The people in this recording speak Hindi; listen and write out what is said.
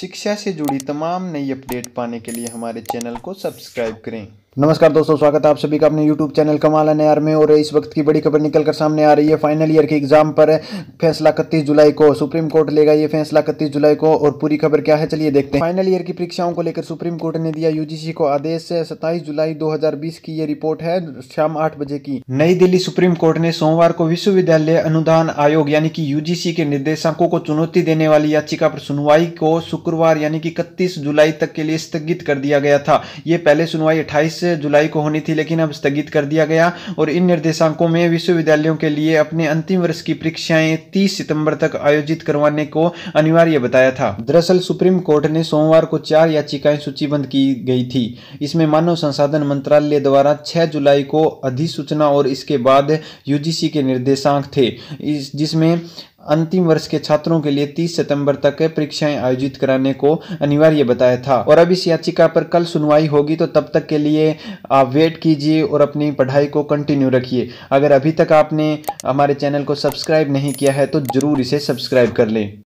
शिक्षा से जुड़ी तमाम नई अपडेट पाने के लिए हमारे चैनल को सब्सक्राइब करें नमस्कार दोस्तों स्वागत है आप सभी का अपने YouTube चैनल कमाल आर में और इस वक्त की बड़ी खबर निकल कर सामने आ रही है फाइनल ईयर के एग्जाम पर फैसला इकतीस जुलाई को सुप्रीम कोर्ट लेगा ये फैसला इकतीस जुलाई को और पूरी खबर क्या है चलिए देखते हैं फाइनल ईयर की परीक्षाओं को लेकर सुप्रीम कोर्ट ने दिया यूजीसी को आदेश सत्ताईस जुलाई दो की ये रिपोर्ट है शाम आठ बजे की नई दिल्ली सुप्रीम कोर्ट ने सोमवार को विश्वविद्यालय अनुदान आयोग यानी कि यूजीसी के निर्देशकों को चुनौती देने वाली याचिका पर सुनवाई को शुक्रवार यानी कि इकतीस जुलाई तक के लिए स्थगित कर दिया गया था ये पहले सुनवाई अट्ठाईस जुलाई को होनी थी लेकिन अब स्थगित कर दिया गया और इन निर्देशांकों में विश्वविद्यालयों के लिए अपने अंतिम वर्ष की परीक्षाएं 30 सितंबर तक आयोजित करवाने को अनिवार्य बताया था दरअसल सुप्रीम कोर्ट ने सोमवार को चार याचिकाएं सूचीबद्ध की गई थी इसमें मानव संसाधन मंत्रालय द्वारा छह जुलाई को अधिसूचना और इसके बाद यूजीसी के निर्देशांक थे जिसमें अंतिम वर्ष के छात्रों के लिए तीस सितम्बर तक परीक्षाएं आयोजित कराने को अनिवार्य बताया था और अब इस याचिका पर कल सुनवाई होगी तो तब तक के लिए आप वेट कीजिए और अपनी पढ़ाई को कंटिन्यू रखिए अगर अभी तक आपने हमारे चैनल को सब्सक्राइब नहीं किया है तो ज़रूर इसे सब्सक्राइब कर लें